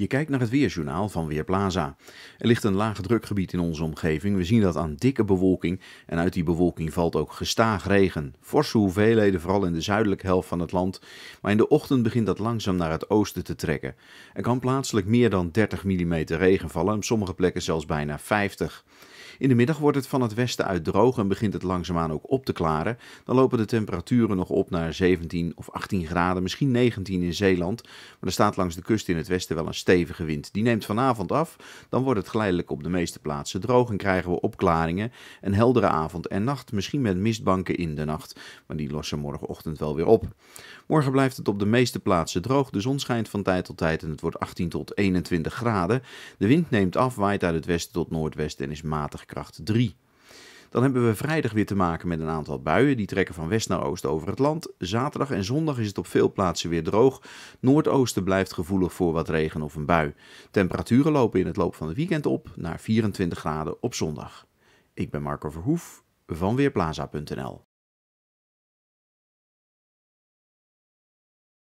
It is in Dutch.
Je kijkt naar het weerjournaal van Weerplaza. Er ligt een laag drukgebied in onze omgeving. We zien dat aan dikke bewolking en uit die bewolking valt ook gestaag regen. Forse hoeveelheden vooral in de zuidelijke helft van het land, maar in de ochtend begint dat langzaam naar het oosten te trekken. Er kan plaatselijk meer dan 30 mm regen vallen, op sommige plekken zelfs bijna 50. In de middag wordt het van het westen uit droog en begint het langzaamaan ook op te klaren. Dan lopen de temperaturen nog op naar 17 of 18 graden, misschien 19 in Zeeland. Maar er staat langs de kust in het westen wel een stevige wind. Die neemt vanavond af, dan wordt het geleidelijk op de meeste plaatsen droog en krijgen we opklaringen. Een heldere avond en nacht, misschien met mistbanken in de nacht, maar die lossen morgenochtend wel weer op. Morgen blijft het op de meeste plaatsen droog. De zon schijnt van tijd tot tijd en het wordt 18 tot 21 graden. De wind neemt af, waait uit het westen tot noordwesten en is matig kracht 3. Dan hebben we vrijdag weer te maken met een aantal buien. Die trekken van west naar oost over het land. Zaterdag en zondag is het op veel plaatsen weer droog. Noordoosten blijft gevoelig voor wat regen of een bui. Temperaturen lopen in het loop van het weekend op naar 24 graden op zondag. Ik ben Marco Verhoef van Weerplaza.nl.